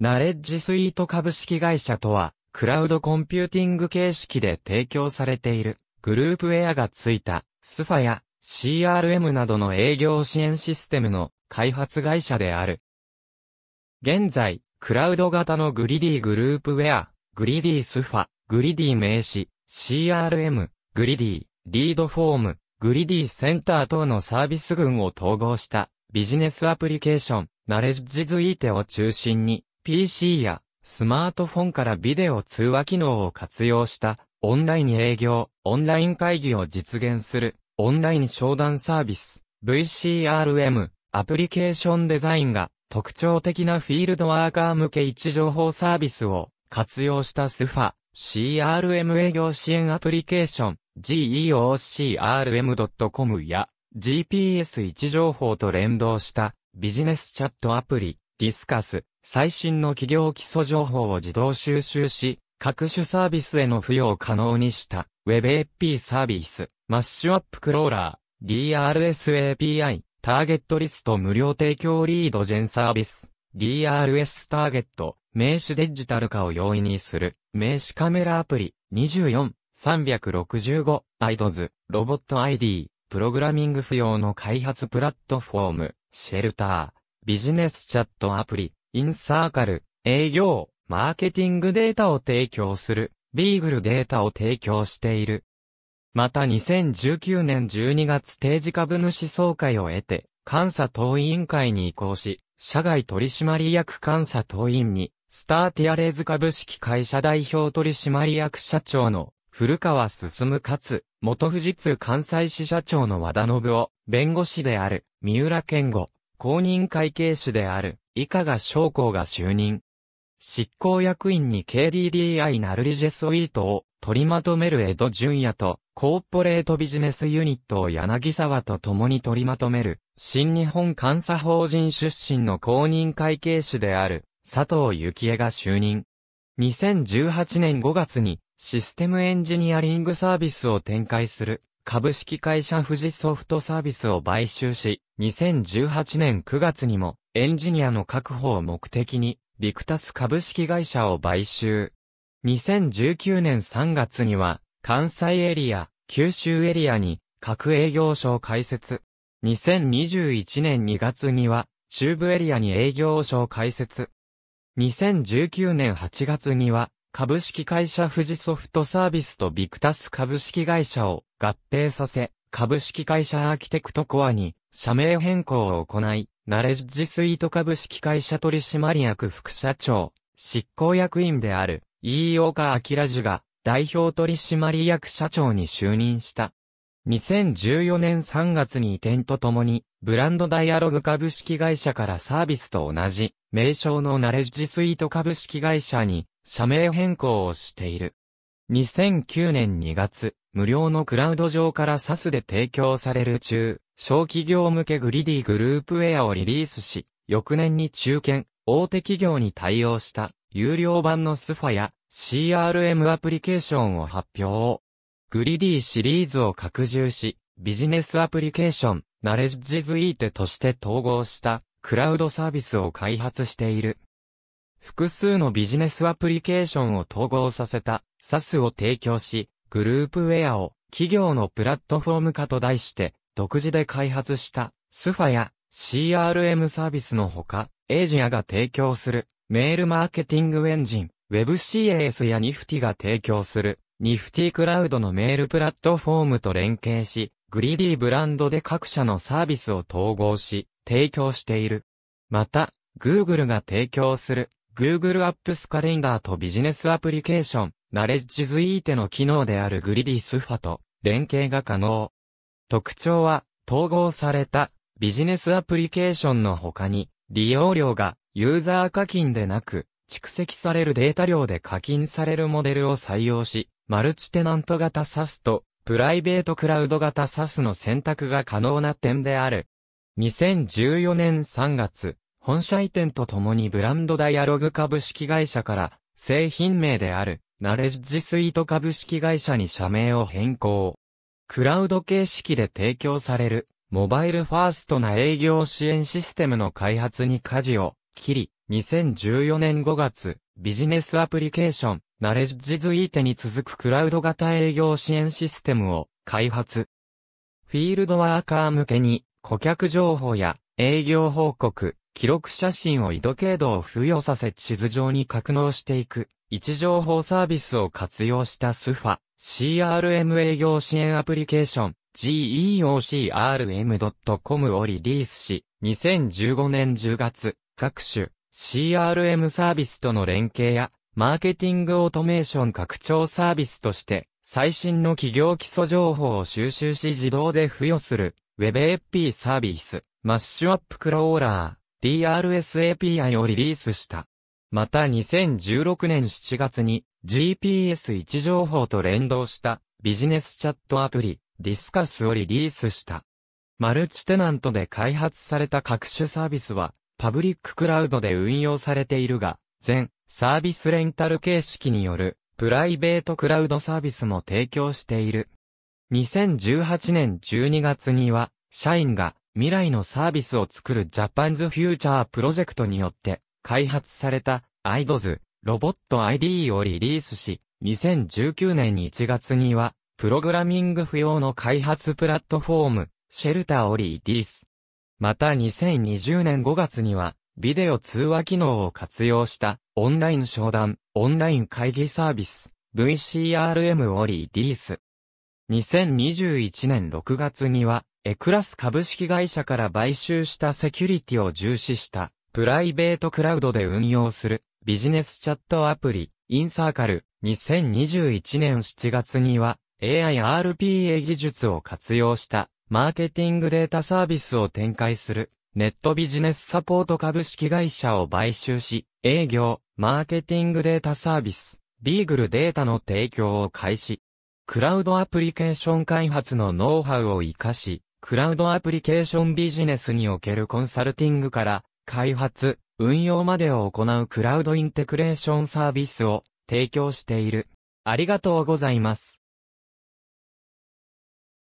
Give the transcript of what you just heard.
ナレッジスイート株式会社とは、クラウドコンピューティング形式で提供されている、グループウェアがついた、スファや CRM などの営業支援システムの開発会社である。現在、クラウド型のグリディグループウェア、グリディスファ、グリディ名詞、CRM、グリディ、リードフォーム、グリディセンター等のサービス群を統合したビジネスアプリケーション、ナレッジズイーテを中心に PC やスマートフォンからビデオ通話機能を活用したオンライン営業、オンライン会議を実現するオンライン商談サービス VCRM アプリケーションデザインが特徴的なフィールドワーカー向け位置情報サービスを活用したスファ CRM 営業支援アプリケーション geocrm.com や GPS 位置情報と連動したビジネスチャットアプリディスカス、最新の企業基礎情報を自動収集し、各種サービスへの付与を可能にした WebAP サービス、マッシュアップクローラー、DRS API、ターゲットリスト無料提供リードジェンサービス、DRS ターゲット、名刺デジタル化を容易にする、名刺カメラアプリ、24、365、IDOS、ロボット ID、プログラミング不要の開発プラットフォーム、シェルター、ビジネスチャットアプリ、インサーカル、営業、マーケティングデータを提供する、ビーグルデータを提供している。また2019年12月定時株主総会を得て、監査党委員会に移行し、社外取締役監査党員に、スターティアレーズ株式会社代表取締役社長の古川進かつ、元富士通関西支社長の和田信夫、弁護士である三浦健吾、公認会計士である、以下が将校が就任。執行役員に KDDI ナルリジェスウィートを取りまとめる江戸淳也と、コーポレートビジネスユニットを柳沢と共に取りまとめる、新日本監査法人出身の公認会計士である、佐藤幸恵が就任。2018年5月に、システムエンジニアリングサービスを展開する株式会社富士ソフトサービスを買収し、2018年9月にもエンジニアの確保を目的に、ビクタス株式会社を買収。2019年3月には、関西エリア、九州エリアに、各営業所を開設。2021年2月には、中部エリアに営業所を開設。2019年8月には、株式会社富士ソフトサービスとビクタス株式会社を合併させ、株式会社アーキテクトコアに社名変更を行い、ナレッジスイート株式会社取締役副社長、執行役員である、飯岡明樹が代表取締役社長に就任した。2014年3月に移転とともに、ブランドダイアログ株式会社からサービスと同じ、名称のナレッジスイート株式会社に社名変更をしている。2009年2月、無料のクラウド上から SAS で提供される中、小企業向けグリディグループウェアをリリースし、翌年に中堅、大手企業に対応した有料版のスファや CRM アプリケーションを発表。グリディシリーズを拡充し、ビジネスアプリケーション、ナレッジズイーテとして統合したクラウドサービスを開発している。複数のビジネスアプリケーションを統合させた s a s を提供し、グループウェアを企業のプラットフォーム化と題して独自で開発したスファや CRM サービスのほか、エージアが提供するメールマーケティングエンジン、WebCAS やニフティが提供するニフティクラウドのメールプラットフォームと連携し、グリーディーブランドで各社のサービスを統合し、提供している。また、Google が提供する Google Apps カレンダーとビジネスアプリケーション、ナレッジズイーテの機能であるグリディスファと連携が可能。特徴は、統合されたビジネスアプリケーションの他に、利用料がユーザー課金でなく、蓄積されるデータ量で課金されるモデルを採用し、マルチテナント型 SAS とプライベートクラウド型 SAS の選択が可能な点である。2014年3月、本社移転とともにブランドダイアログ株式会社から製品名であるナレッジスイート株式会社に社名を変更。クラウド形式で提供されるモバイルファーストな営業支援システムの開発に舵を切り、2014年5月、ビジネスアプリケーション、ナレッジズイーテに続くクラウド型営業支援システムを開発。フィールドワーカー向けに顧客情報や営業報告、記録写真を緯度経度を付与させ地図上に格納していく、位置情報サービスを活用したスファ、CRM 営業支援アプリケーション、geocrm.com をリリースし、2015年10月、各種 CRM サービスとの連携や、マーケティングオートメーション拡張サービスとして、最新の企業基礎情報を収集し自動で付与する、WebAP サービス、マッシュアップクローラー、DRSAPI をリリースした。また2016年7月に GPS 位置情報と連動したビジネスチャットアプリディスカスをリリースした。マルチテナントで開発された各種サービスはパブリッククラウドで運用されているが、全サービスレンタル形式によるプライベートクラウドサービスも提供している。2018年12月には社員が未来のサービスを作るジャパンズフューチャープロジェクトによって開発された IDOS ロボット ID をリリースし、2019年1月にはプログラミング不要の開発プラットフォームシェルターをリリース。また2020年5月にはビデオ通話機能を活用したオンライン商談、オンライン会議サービス VCRM をリリース。2021年6月にはエクラス株式会社から買収したセキュリティを重視したプライベートクラウドで運用するビジネスチャットアプリインサーカル2021年7月には AIRPA 技術を活用したマーケティングデータサービスを展開するネットビジネスサポート株式会社を買収し営業マーケティングデータサービスビーグルデータの提供を開始クラウドアプリケーション開発のノウハウを活かし、クラウドアプリケーションビジネスにおけるコンサルティングから、開発、運用までを行うクラウドインテグレーションサービスを提供している。ありがとうございます。